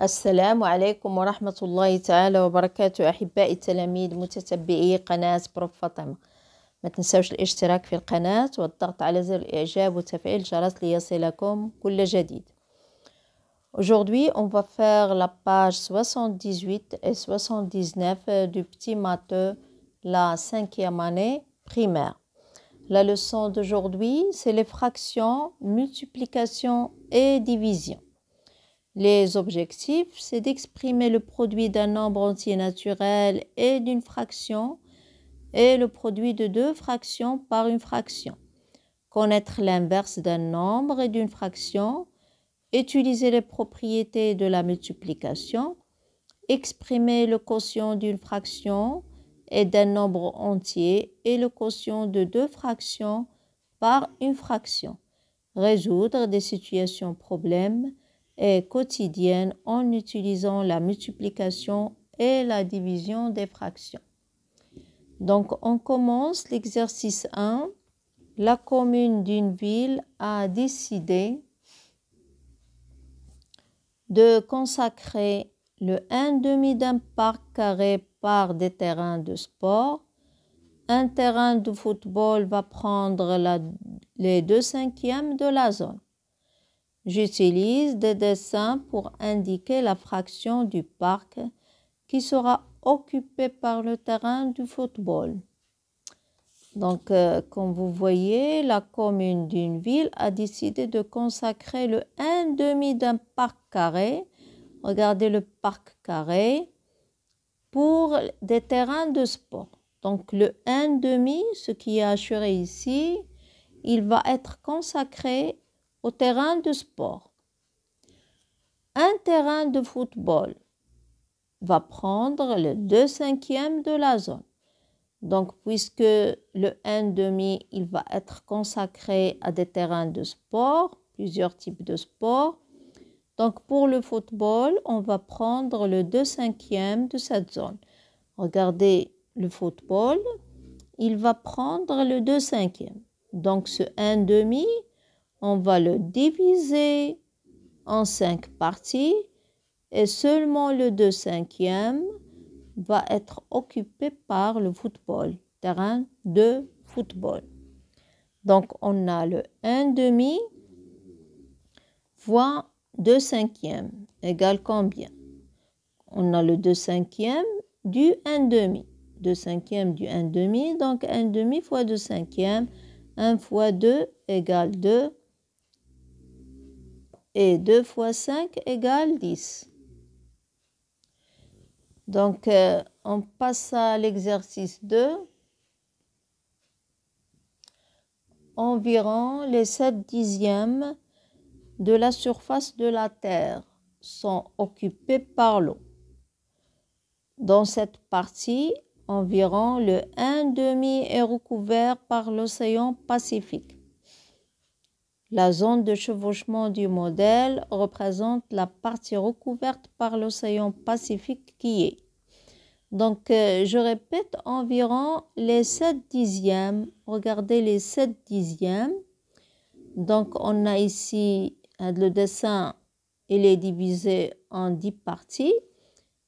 السلام عليكم ورحمة الله تعالى وبركاته أحبائي التلاميذ متتبعي قناة بروف فاطمة ما تنسوش الاشتراك في القناة والضغط على زر الإعجاب وتفعيل الجرس ليصلكم كل جديد Aujourd'hui, on va faire la page 78 et 79 du petit matheux, la cinquième année primaire. La leçon d'aujourd'hui, c'est les fractions, multiplication et division. Les objectifs, c'est d'exprimer le produit d'un nombre entier naturel et d'une fraction et le produit de deux fractions par une fraction. Connaître l'inverse d'un nombre et d'une fraction, utiliser les propriétés de la multiplication, exprimer le quotient d'une fraction et d'un nombre entier et le quotient de deux fractions par une fraction, résoudre des situations problèmes et quotidienne en utilisant la multiplication et la division des fractions. Donc on commence l'exercice 1. La commune d'une ville a décidé de consacrer le 1,5 d'un parc carré par des terrains de sport. Un terrain de football va prendre les deux cinquièmes de la zone. J'utilise des dessins pour indiquer la fraction du parc qui sera occupée par le terrain du football. Donc, euh, comme vous voyez, la commune d'une ville a décidé de consacrer le 1,5 d'un parc carré. Regardez le parc carré pour des terrains de sport. Donc, le 1,5 ce qui est assuré ici, il va être consacré au terrain de sport. Un terrain de football va prendre le 2 cinquième de la zone. Donc, puisque le 1,5, il va être consacré à des terrains de sport, plusieurs types de sport Donc, pour le football, on va prendre le 2 cinquième de cette zone. Regardez le football, il va prendre le 2 cinquième. Donc, ce 1,5, on va le diviser en cinq parties et seulement le 2 cinquième va être occupé par le football, terrain de football. Donc on a le 1 demi fois 2 cinquièmes égale combien On a le 2 cinquième du 1 demi. 2 cinquièmes du 1 demi, donc 1 demi fois 2 cinquièmes, 1 fois 2 égale 2 et 2 fois 5 égale 10. Donc, euh, on passe à l'exercice 2. Environ les 7 dixièmes de la surface de la Terre sont occupés par l'eau. Dans cette partie, environ le 1 demi est recouvert par l'océan Pacifique. La zone de chevauchement du modèle représente la partie recouverte par l'océan Pacifique qui est. Donc, euh, je répète, environ les 7 dixièmes. Regardez les 7 dixièmes. Donc, on a ici hein, le dessin, il est divisé en 10 parties.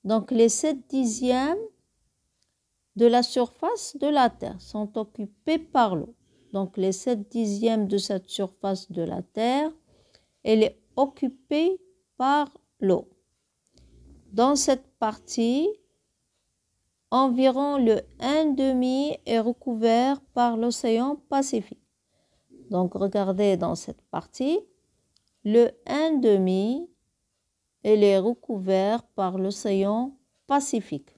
Donc, les 7 dixièmes de la surface de la Terre sont occupés par l'eau donc les 7 dixièmes de cette surface de la Terre, elle est occupée par l'eau. Dans cette partie, environ le 1 demi est recouvert par l'océan Pacifique. Donc regardez dans cette partie, le 1 demi, est recouvert par l'océan Pacifique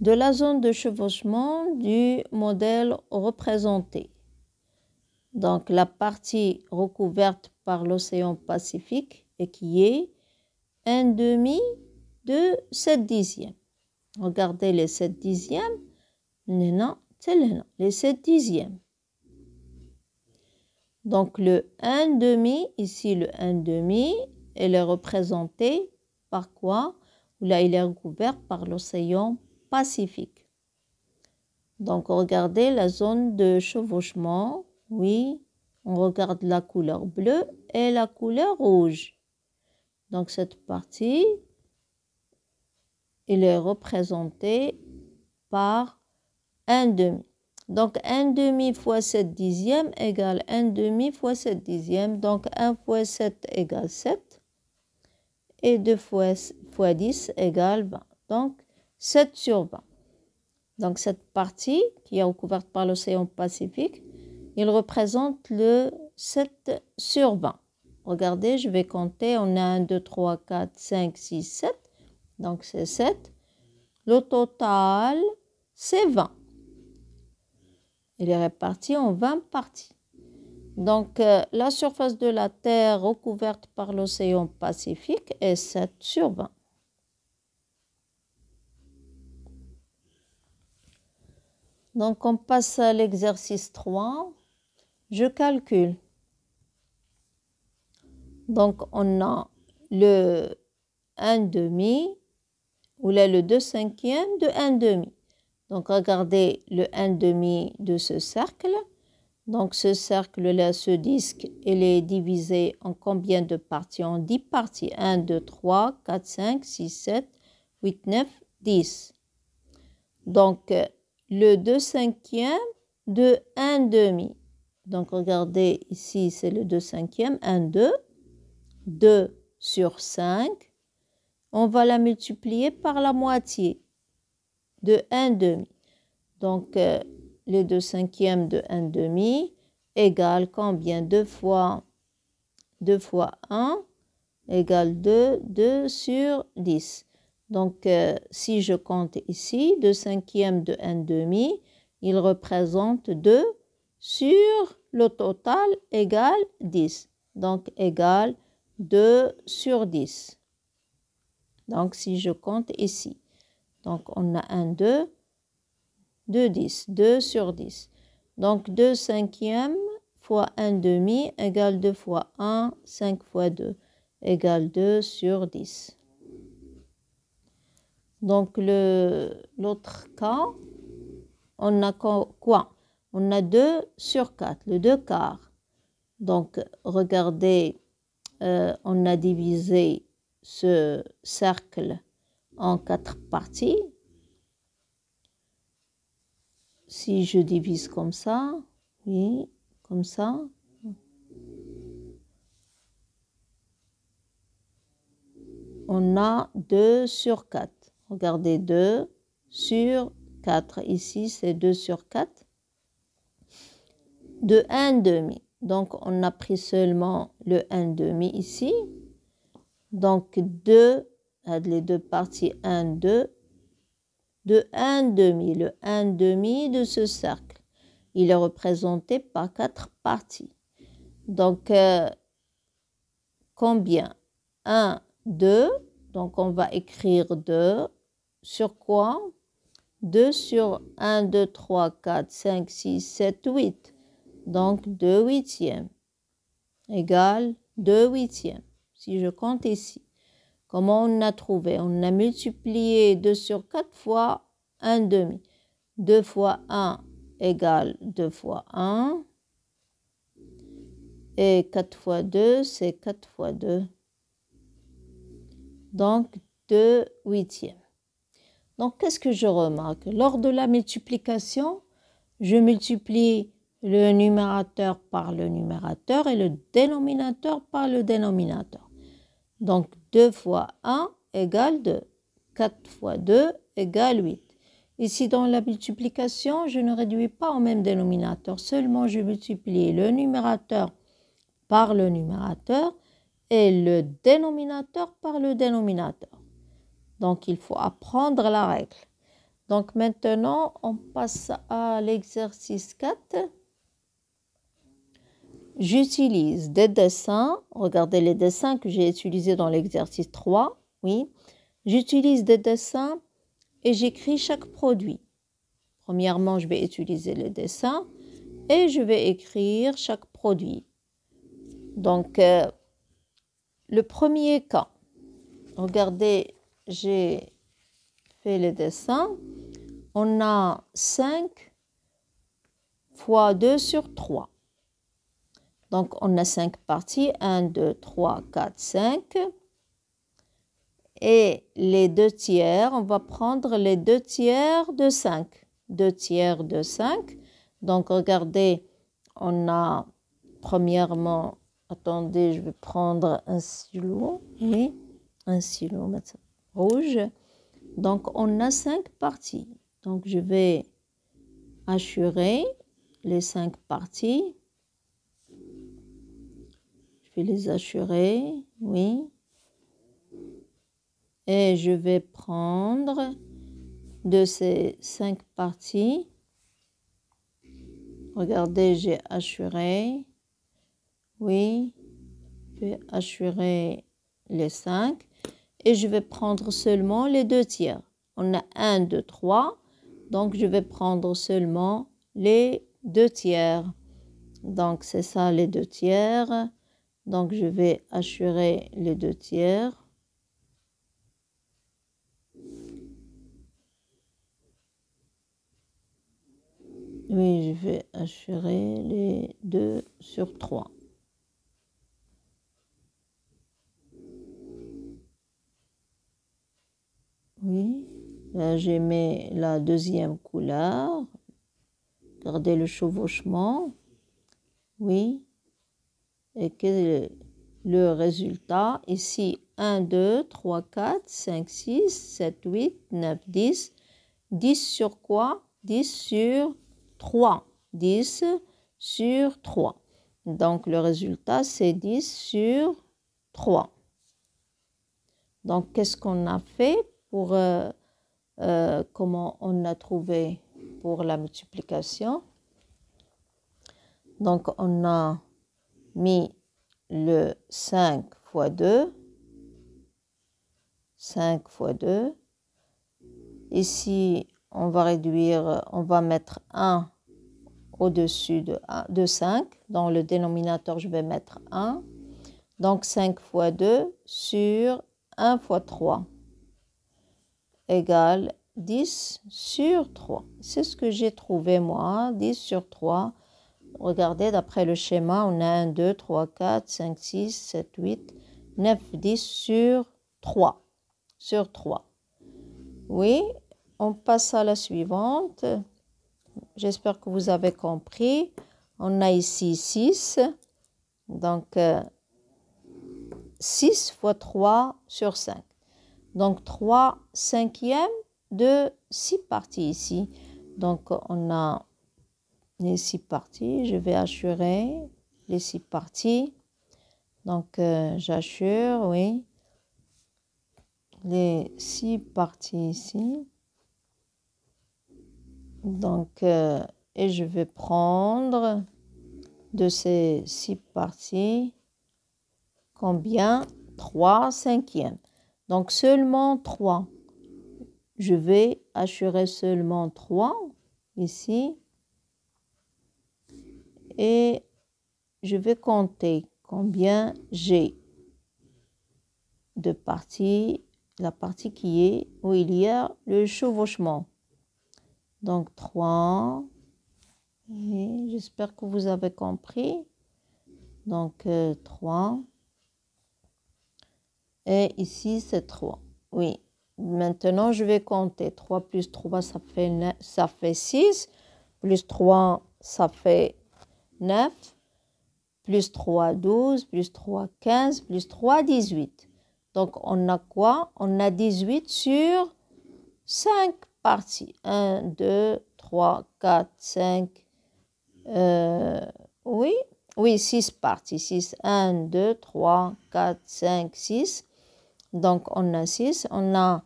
de la zone de chevauchement du modèle représenté. Donc la partie recouverte par l'océan Pacifique et qui est un demi de 7 dixièmes. Regardez les 7 dixièmes. Non, les 7 dixièmes. Donc le 1 demi, ici le 1 demi, il est représenté par quoi Là, il est recouvert par l'océan Pacifique. Donc regardez la zone de chevauchement. Oui, on regarde la couleur bleue et la couleur rouge. Donc cette partie, il est représentée par un demi. Donc un demi fois 7 dixième égale un demi fois 7 dixième. Donc 1 fois 7 égale 7. Et 2 fois, fois 10 égale 20. Donc 7 sur 20. Donc cette partie qui est recouverte par l'océan Pacifique, il représente le 7 sur 20. Regardez, je vais compter. On a 1, 2, 3, 4, 5, 6, 7. Donc c'est 7. Le total, c'est 20. Il est réparti en 20 parties. Donc euh, la surface de la Terre recouverte par l'océan Pacifique est 7 sur 20. Donc on passe à l'exercice 3. Je calcule. Donc on a le 1 demi ou le 2 cinquième de 1 demi. Donc regardez le 1 demi de ce cercle. Donc ce cercle-là, ce disque, il est divisé en combien de parties En 10 parties. 1, 2, 3, 4, 5, 6, 7, 8, 9, 10. Donc le 2 cinquième de 1 demi. Donc regardez ici, c'est le 2 cinquième, 1, 2, 2 sur 5. On va la multiplier par la moitié de 1 demi. Donc euh, le 2 cinquième de 1 demi égale combien fois 2 fois 1 égale 2, 2 sur 10. Donc, euh, si je compte ici, 2 cinquièmes de 1 demi, il représente 2 sur le total égal 10. Donc, égal 2 sur 10. Donc, si je compte ici. Donc, on a 1, 2, 2, 10, 2 sur 10. Donc, 2 cinquièmes fois 1 demi égale 2 fois 1, 5 fois 2 égale 2 sur 10. Donc, l'autre cas, on a quoi On a 2 sur 4, le 2 quarts. Donc, regardez, euh, on a divisé ce cercle en 4 parties. Si je divise comme ça, oui, comme ça, on a 2 sur 4. Regardez 2 sur 4. Ici, c'est 2 sur 4. De 1 demi. Donc, on a pris seulement le 1 demi ici. Donc, 2, les deux parties 1, 2. De 1 demi. Le 1 demi de ce cercle. Il est représenté par 4 parties. Donc, euh, combien 1, 2. Donc, on va écrire 2 sur quoi 2 sur 1, 2, 3, 4, 5, 6, 7, 8. Donc 2 huitièmes Égal 2 huitièmes. Si je compte ici, comment on a trouvé On a multiplié 2 sur 4 fois 1 demi. 2 fois 1 égale 2 fois 1. Et 4 fois 2, c'est 4 fois 2. Donc 2 huitièmes. Donc, qu'est-ce que je remarque Lors de la multiplication, je multiplie le numérateur par le numérateur et le dénominateur par le dénominateur. Donc 2 fois 1 égale 2. 4 fois 2 égale 8. Ici, dans la multiplication, je ne réduis pas au même dénominateur, seulement je multiplie le numérateur par le numérateur et le dénominateur par le dénominateur. Donc, il faut apprendre la règle. Donc, maintenant, on passe à l'exercice 4. J'utilise des dessins. Regardez les dessins que j'ai utilisés dans l'exercice 3. Oui. J'utilise des dessins et j'écris chaque produit. Premièrement, je vais utiliser les dessins et je vais écrire chaque produit. Donc, euh, le premier cas, regardez j'ai fait le dessin. On a 5 fois 2 sur 3. Donc, on a 5 parties. 1, 2, 3, 4, 5. Et les deux tiers, on va prendre les deux tiers de 5. 2 tiers de 5. Donc, regardez, on a premièrement, attendez, je vais prendre un silo. Oui, un silo maintenant rouge. Donc, on a cinq parties. Donc, je vais assurer les cinq parties. Je vais les assurer, oui. Et je vais prendre de ces cinq parties. Regardez, j'ai assuré. Oui, Je vais assurer les cinq et je vais prendre seulement les deux tiers. On a un, 2, trois. Donc, je vais prendre seulement les deux tiers. Donc, c'est ça les deux tiers. Donc, je vais assurer les deux tiers. Oui, je vais assurer les deux sur trois. Oui, j'ai mis la deuxième couleur. Regardez le chevauchement. Oui. Et est le résultat ici 1, 2, 3, 4, 5, 6, 7, 8, 9, 10. 10 sur quoi 10 sur 3. 10 sur 3. Donc le résultat c'est 10 sur 3. Donc qu'est-ce qu'on a fait pour euh, euh, comment on a trouvé pour la multiplication. Donc on a mis le 5 fois 2. 5 fois 2. Ici, on va réduire, on va mettre 1 au-dessus de, de 5. Dans le dénominateur, je vais mettre 1. Donc 5 fois 2 sur 1 fois 3 égale 10 sur 3. C'est ce que j'ai trouvé moi, 10 hein, sur 3. Regardez, d'après le schéma, on a 1, 2, 3, 4, 5, 6, 7, 8, 9, 10 sur 3. Sur 3. Oui, on passe à la suivante. J'espère que vous avez compris. On a ici 6. Donc, 6 euh, fois 3 sur 5. Donc trois cinquièmes de 6 parties ici. Donc on a les six parties. Je vais assurer les six parties. Donc euh, j'assure, oui, les six parties ici. Donc, euh, et je vais prendre de ces six parties combien 3 cinquièmes. Donc seulement 3. Je vais assurer seulement 3 ici. Et je vais compter combien j'ai de parties, la partie qui est où il y a le chevauchement. Donc 3. J'espère que vous avez compris. Donc 3. Euh, et ici, c'est 3. Oui. Maintenant, je vais compter. 3 plus 3, ça fait, ça fait 6. Plus 3, ça fait 9. Plus 3, 12. Plus 3, 15. Plus 3, 18. Donc, on a quoi On a 18 sur 5 parties. 1, 2, 3, 4, 5. oui, oui, 6 parties. 6, 1, 2, 3, 4, 5, 6. Donc on a 6, on a,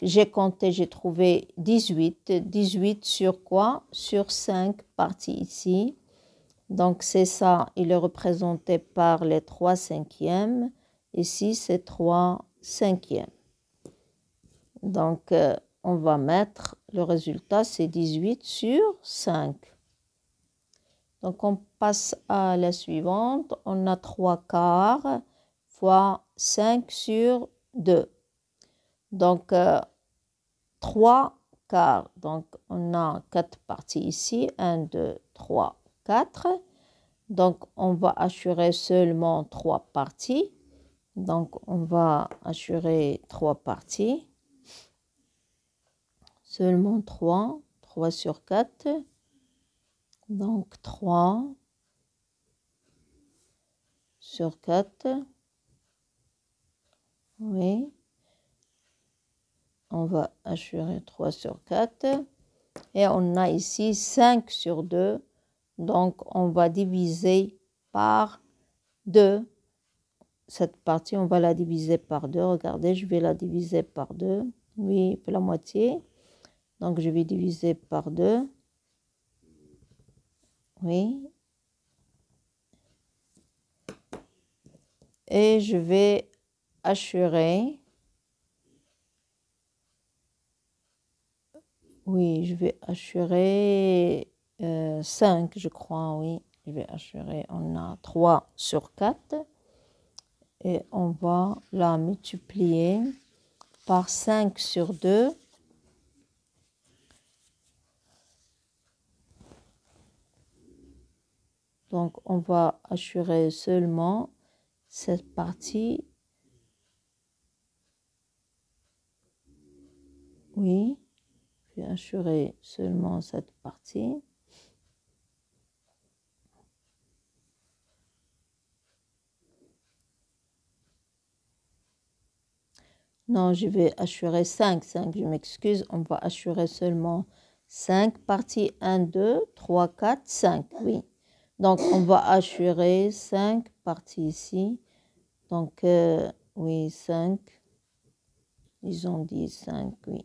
j'ai compté, j'ai trouvé 18. 18 sur quoi Sur 5 parties ici. Donc c'est ça, il est représenté par les 3 cinquièmes. Ici, c'est 3 cinquièmes. Donc euh, on va mettre le résultat, c'est 18 sur 5. Donc on passe à la suivante. On a 3 quarts fois 5 sur 2. Donc, 3 euh, quarts. Donc, on a 4 parties ici. 1, 2, 3, 4. Donc, on va assurer seulement 3 parties. Donc, on va assurer 3 parties. Seulement 3. 3 sur 4. Donc, 3 sur 4. Oui. On va assurer 3 sur 4. Et on a ici 5 sur 2. Donc, on va diviser par 2. Cette partie, on va la diviser par 2. Regardez, je vais la diviser par 2. Oui, la moitié. Donc, je vais diviser par 2. Oui. Et je vais assurer. Oui, je vais assurer 5, euh, je crois, oui. Je vais assurer, on a 3 sur 4. Et on va la multiplier par 5 sur 2. Donc, on va assurer seulement cette partie oui, je vais assurer seulement cette partie. Non, je vais assurer 5, 5, je m'excuse, on va assurer seulement 5 parties, 1, 2, 3, 4, 5, oui. Donc, on va assurer 5 parties ici. Donc, euh, oui, 5. Ils ont dit 5, oui.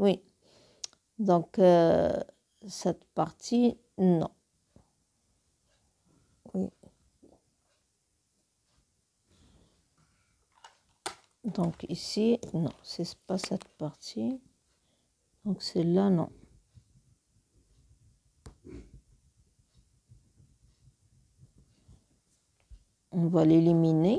Oui. Donc, euh, cette partie, non. Oui. Donc ici, non, c'est pas cette partie. Donc c'est là, non. On va l'éliminer.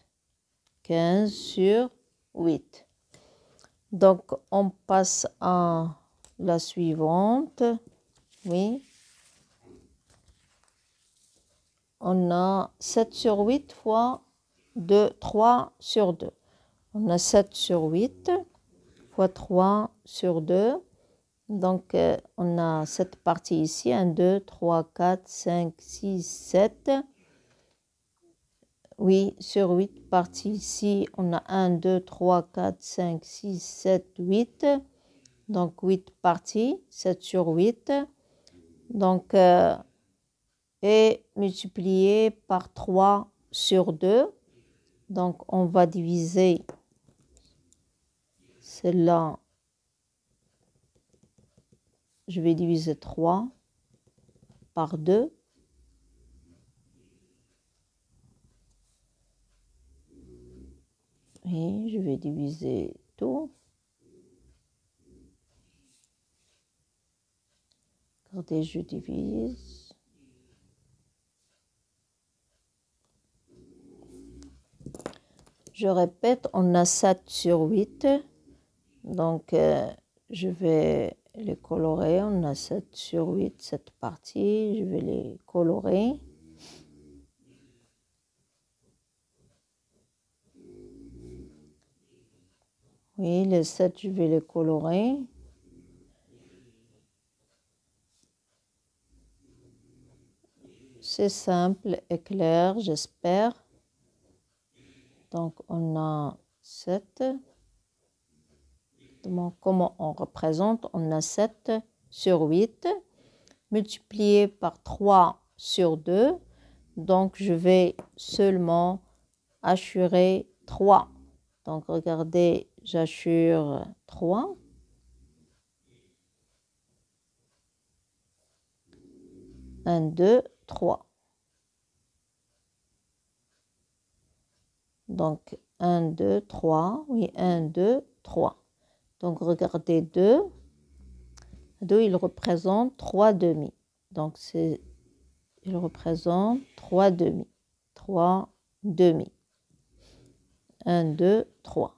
15 sur 8. Donc, on passe à la suivante. Oui. On a 7 sur 8 fois 2, 3 sur 2. On a 7 sur 8 fois 3 sur 2. Donc, euh, on a cette partie ici. 1, 2, 3, 4, 5, 6, 7. Oui, sur 8 parties ici, on a 1, 2, 3, 4, 5, 6, 7, 8. Donc 8 parties, 7 sur 8. Donc, euh, et multiplié par 3 sur 2. Donc on va diviser celle-là. Je vais diviser 3 par 2. Et je vais diviser tout. Regardez, je divise. Je répète, on a 7 sur 8. Donc, euh, je vais les colorer. On a 7 sur 8, cette partie. Je vais les colorer. Oui, 7, je vais les colorer. C'est simple et clair, j'espère. Donc, on a 7. comment on représente On a 7 sur 8 multiplié par 3 sur 2. Donc, je vais seulement assurer 3. Donc, regardez j'assure 3. 1 2 3 Donc, 1, 2, 3. Oui, 1, 2, 3. Donc, regardez 2. 2, il représente 3 demi. Donc, c'est, il représente 3 demi. 3 demi. 1, 2, 3.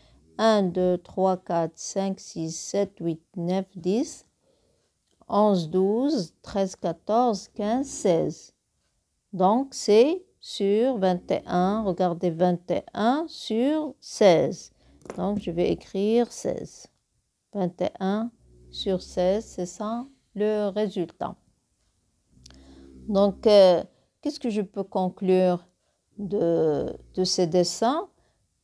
1, 2, 3, 4, 5, 6, 7, 8, 9, 10, 11, 12, 13, 14, 15, 16. Donc, c'est sur 21. Regardez, 21 sur 16. Donc, je vais écrire 16. 21 sur 16, c'est ça le résultat. Donc, euh, qu'est-ce que je peux conclure de, ces dessins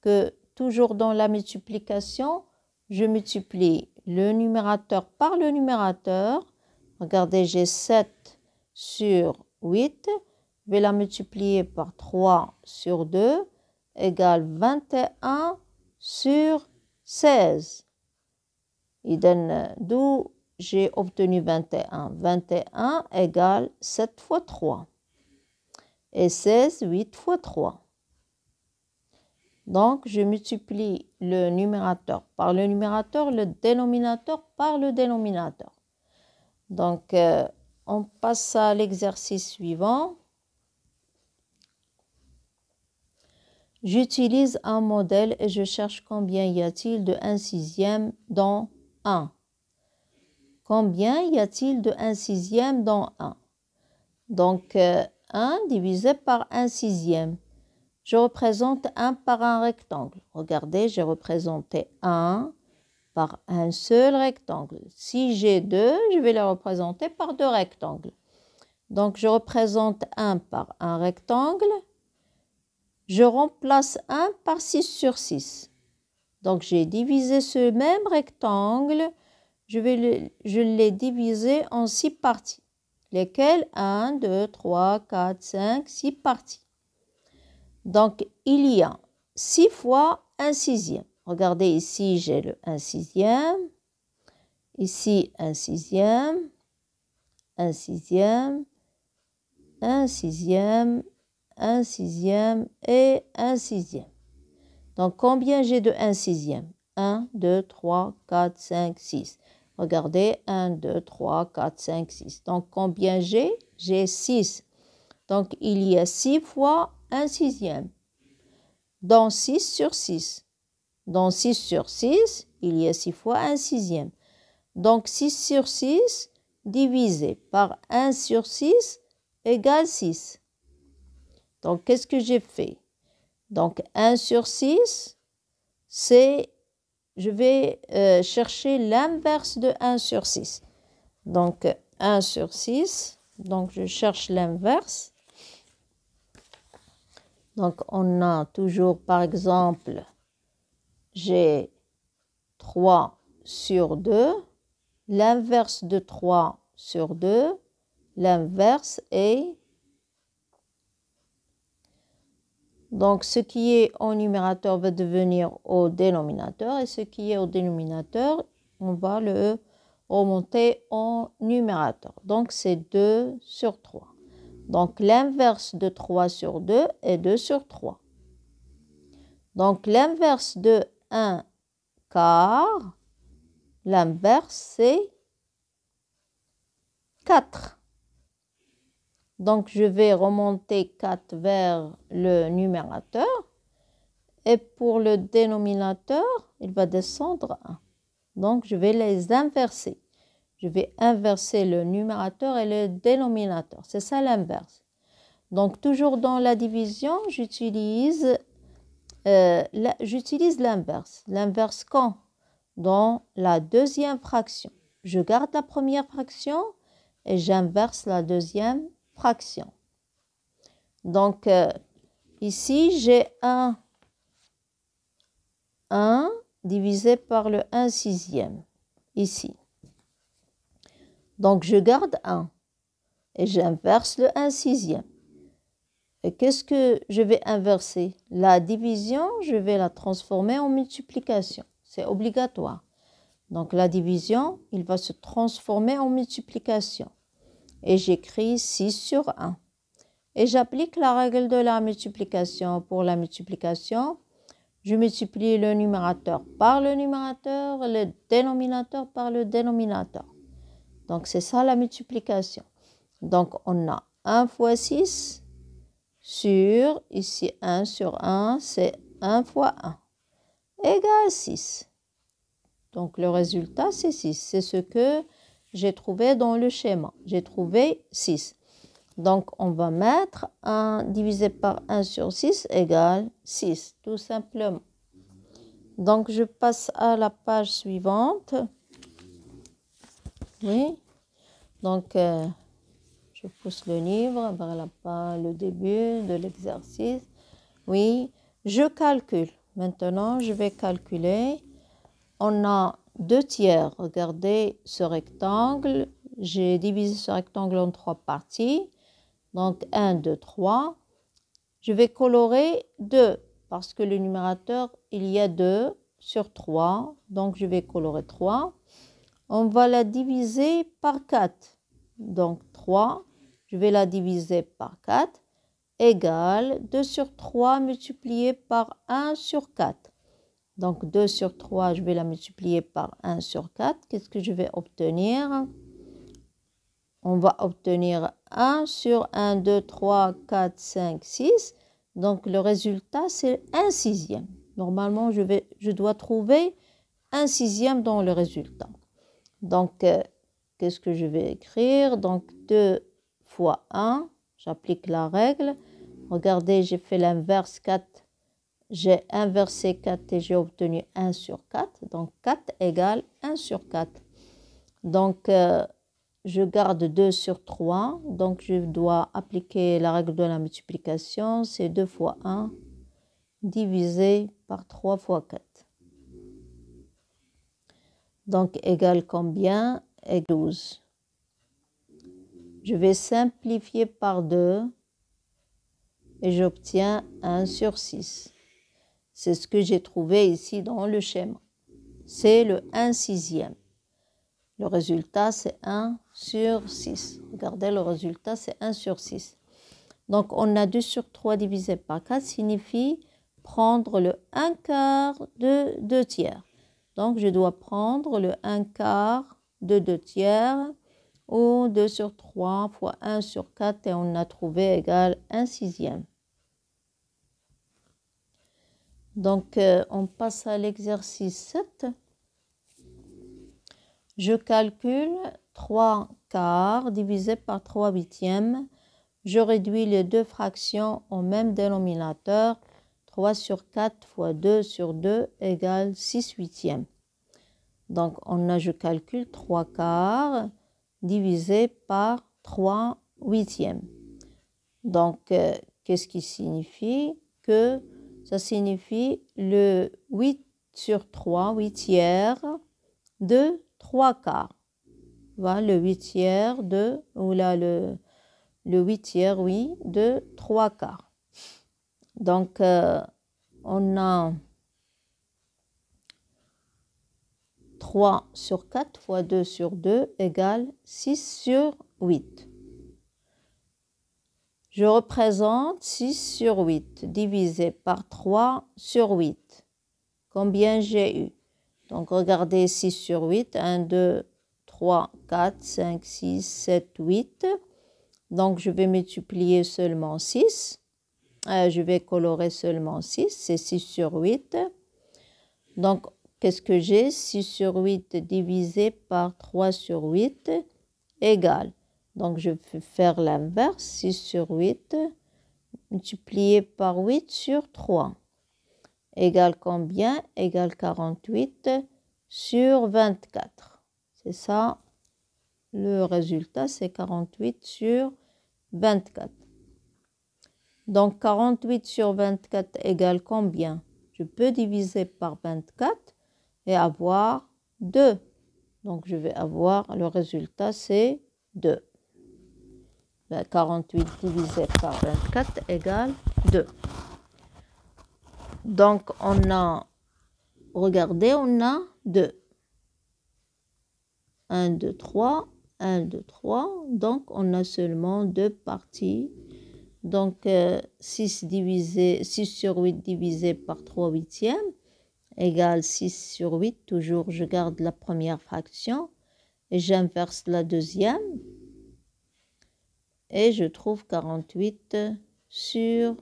Que toujours dans la multiplication, je multiplie le numérateur par le numérateur. Regardez, j'ai 7 sur 8. Je vais la multiplier par 3 sur 2 égale 21 sur 16. Il d'où j'ai obtenu 21. 21 égale 7 fois 3. Et 16, 8 fois 3. Donc, je multiplie le numérateur par le numérateur, le dénominateur par le dénominateur. Donc, euh, on passe à l'exercice suivant. J'utilise un modèle et je cherche combien y a-t-il de 1 sixième dans 1. Combien y a-t-il de 1 sixième dans 1 Donc, 1 euh, divisé par 1 sixième je représente 1 par un rectangle. Regardez, j'ai représenté 1 par un seul rectangle. Si j'ai 2, je vais les représenter par deux rectangles. Donc, je représente 1 par un rectangle. Je remplace 1 par 6 sur 6. Donc, j'ai divisé ce même rectangle. Je, vais je l'ai divisé en 6 parties, lesquelles 1, 2, 3, 4, 5, 6 parties. Donc, il y a 6 fois 1 sixième. Regardez ici, j'ai le 1 sixième. Ici, 1 sixième. 1 sixième. 1 sixième. 1 sixième et 1 sixième. Donc, combien j'ai de 1 sixième 1, 2, 3, 4, 5, 6. Regardez, 1, 2, 3, 4, 5, 6. Donc, combien j'ai J'ai 6. Donc, il y a 6 fois 1 sixième. Dans 6 sur 6. Dans 6 sur 6, il y a 6 fois 1 sixième. Donc 6 sur 6 divisé par 1 sur 6 égale 6. Donc qu'est-ce que j'ai fait Donc 1 sur 6, c'est... Je vais euh, chercher l'inverse de 1 sur 6. Donc 1 sur 6, donc je cherche l'inverse. Donc, on a toujours, par exemple, j'ai 3 sur 2, l'inverse de 3 sur 2, l'inverse est... Donc, ce qui est au numérateur va devenir au dénominateur et ce qui est au dénominateur, on va le remonter en numérateur. Donc, c'est 2 sur 3. Donc l'inverse de 3 sur 2 est 2 sur 3. Donc l'inverse de 1 quart, l'inverse c'est 4. Donc je vais remonter 4 vers le numérateur. Et pour le dénominateur, il va descendre 1. Donc je vais les inverser. Je vais inverser le numérateur et le dénominateur. C'est ça l'inverse. Donc toujours dans la division, j'utilise euh, l'inverse. L'inverse quand Dans la deuxième fraction. Je garde la première fraction et j'inverse la deuxième fraction. Donc euh, ici, j'ai 1 1 divisé par le 1 sixième, ici. Donc je garde 1 et j'inverse le 1 sixième. Et qu'est-ce que je vais inverser La division, je vais la transformer en multiplication. C'est obligatoire. Donc la division, il va se transformer en multiplication. Et j'écris 6 sur 1. Et j'applique la règle de la multiplication. Pour la multiplication, je multiplie le numérateur par le numérateur, le dénominateur par le dénominateur. Donc c'est ça la multiplication. Donc on a 1 fois 6 sur, ici 1 sur 1, c'est 1 fois 1 égale 6. Donc le résultat c'est 6. C'est ce que j'ai trouvé dans le schéma. J'ai trouvé 6. Donc on va mettre 1 divisé par 1 sur 6 égale 6, tout simplement. Donc je passe à la page suivante. Oui. Donc, euh, je pousse le livre le début de l'exercice. Oui, je calcule. Maintenant, je vais calculer. On a deux tiers. Regardez ce rectangle. J'ai divisé ce rectangle en trois parties. Donc, 1, 2, 3. Je vais colorer 2 parce que le numérateur, il y a 2 sur 3. Donc, je vais colorer 3 on va la diviser par 4. Donc 3, je vais la diviser par 4, égale 2 sur 3 multiplié par 1 sur 4. Donc 2 sur 3, je vais la multiplier par 1 sur 4. Qu'est-ce que je vais obtenir On va obtenir 1 sur 1, 2, 3, 4, 5, 6. Donc le résultat, c'est 1 sixième. Normalement, je, vais, je dois trouver 1 sixième dans le résultat. Donc, euh, qu'est-ce que je vais écrire Donc, 2 fois 1, j'applique la règle. Regardez, j'ai fait l'inverse 4. J'ai inversé 4 et j'ai obtenu 1 sur 4. Donc, 4 égale 1 sur 4. Donc, euh, je garde 2 sur 3. Donc, je dois appliquer la règle de la multiplication. C'est 2 fois 1 divisé par 3 fois 4. Donc, égale combien et 12. Je vais simplifier par 2 et j'obtiens 1 sur 6. C'est ce que j'ai trouvé ici dans le schéma. C'est le 1 sixième. Le résultat, c'est 1 sur 6. Regardez, le résultat, c'est 1 sur 6. Donc, on a 2 sur 3 divisé par 4 signifie prendre le 1 quart de 2 tiers. Donc, je dois prendre le 1 quart de 2 tiers ou 2 sur 3 fois 1 sur 4 et on a trouvé égal 1 sixième. Donc, euh, on passe à l'exercice 7. Je calcule 3 quarts divisé par 3 huitièmes. Je réduis les deux fractions au même dénominateur 3 sur 4 fois 2 sur 2 égale 6 huitièmes. Donc on a, je calcule 3 quarts divisé par 3 huitièmes. Donc euh, qu'est-ce qui signifie Que ça signifie le 8 sur 3, 8 tiers de 3 quarts. Voilà le 8 tiers ou là le, le oui, de 3 quarts. Donc, euh, on a 3 sur 4 fois 2 sur 2 égale 6 sur 8. Je représente 6 sur 8 divisé par 3 sur 8. Combien j'ai eu Donc, regardez 6 sur 8. 1, 2, 3, 4, 5, 6, 7, 8. Donc, je vais multiplier seulement 6. Euh, je vais colorer seulement 6, c'est 6 sur 8. Donc, qu'est-ce que j'ai 6 sur 8 divisé par 3 sur 8 égale. Donc, je vais faire l'inverse, 6 sur 8 multiplié par 8 sur 3 égale combien Égale 48 sur 24. C'est ça, le résultat, c'est 48 sur 24. Donc 48 sur 24 égale combien Je peux diviser par 24 et avoir 2. Donc je vais avoir le résultat, c'est 2. 48 ben, divisé par 24 égale 2. Donc on a, regardez, on a 2. 1, 2, 3, 1, 2, 3. Donc on a seulement deux parties donc, 6, euh, 6 sur 8 divisé par 3 huitièmes égale 6 sur 8. Toujours, je garde la première fraction et j'inverse la deuxième. Et je trouve 48 sur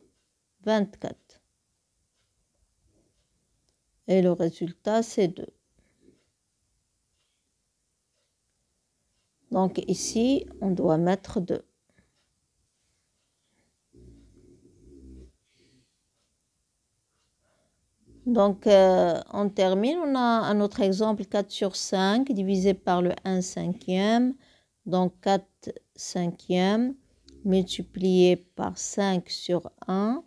24. Et le résultat, c'est 2. Donc ici, on doit mettre 2. Donc, euh, on termine. On a un autre exemple, 4 sur 5 divisé par le 1 cinquième. Donc, 4 cinquième multiplié par 5 sur 1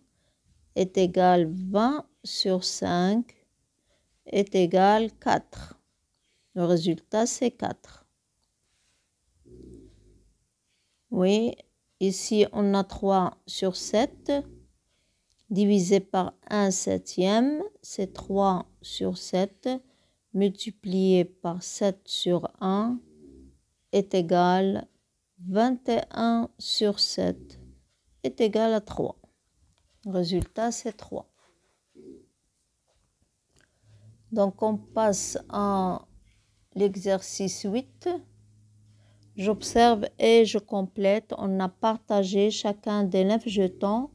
est égal 20 sur 5 est égal 4. Le résultat, c'est 4. Oui, ici, on a 3 sur 7 divisé par 1 septième, c'est 3 sur 7, multiplié par 7 sur 1 est égal 21 sur 7 est égal à 3. Résultat, c'est 3. Donc, on passe à l'exercice 8. J'observe et je complète. On a partagé chacun des 9 jetons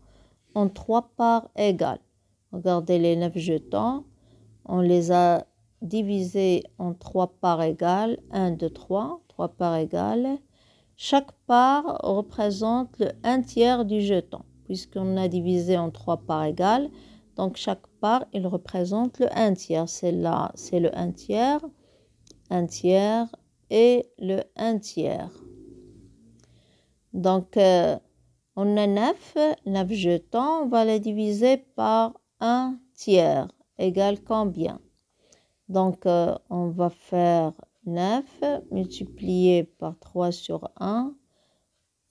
en trois parts égales. Regardez les neuf jetons. On les a divisés en trois parts égales. 1, 2, 3. Trois parts égales. Chaque part représente le un tiers du jeton, puisqu'on a divisé en trois parts égales. Donc chaque part, il représente le un tiers. C'est là, c'est le 1 tiers, Un tiers et le un tiers. Donc, euh, on a 9, 9 jetons, on va les diviser par 1 tiers, égale combien Donc, euh, on va faire 9 multiplié par 3 sur 1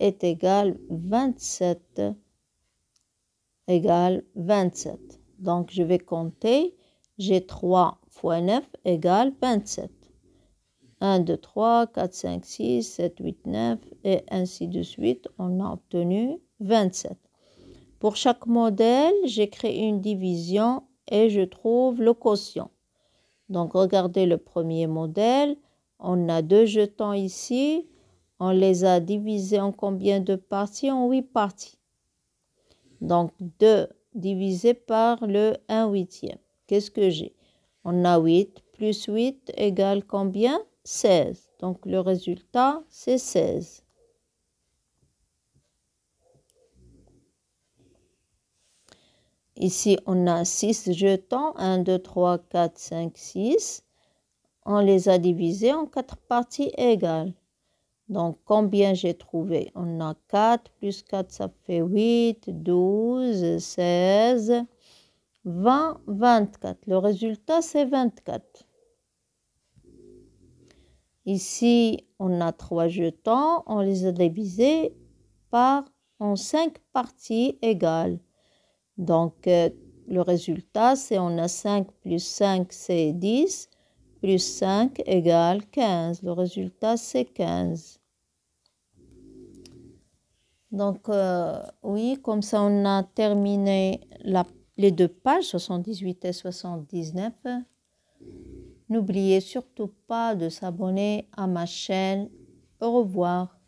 est égal 27, égale 27. Donc, je vais compter, j'ai 3 fois 9 égale 27. 1, 2, 3, 4, 5, 6, 7, 8, 9 et ainsi de suite. On a obtenu 27. Pour chaque modèle, j'ai créé une division et je trouve le quotient. Donc regardez le premier modèle. On a deux jetons ici. On les a divisés en combien de parties En huit parties. Donc 2 divisé par le 1 huitième. Qu'est-ce que j'ai On a 8 plus 8 égale combien 16. Donc le résultat, c'est 16. Ici, on a 6 jetons. 1, 2, 3, 4, 5, 6. On les a divisés en 4 parties égales. Donc, combien j'ai trouvé On a 4 plus 4, ça fait 8, 12, 16, 20, 24. Le résultat, c'est 24. Ici, on a trois jetons, on les a divisés par, en cinq parties égales. Donc, euh, le résultat, c'est on a 5 plus 5, c'est 10, plus 5 égale 15. Le résultat, c'est 15. Donc, euh, oui, comme ça, on a terminé les deux pages, 78 et 79. N'oubliez surtout pas de s'abonner à ma chaîne. Au revoir.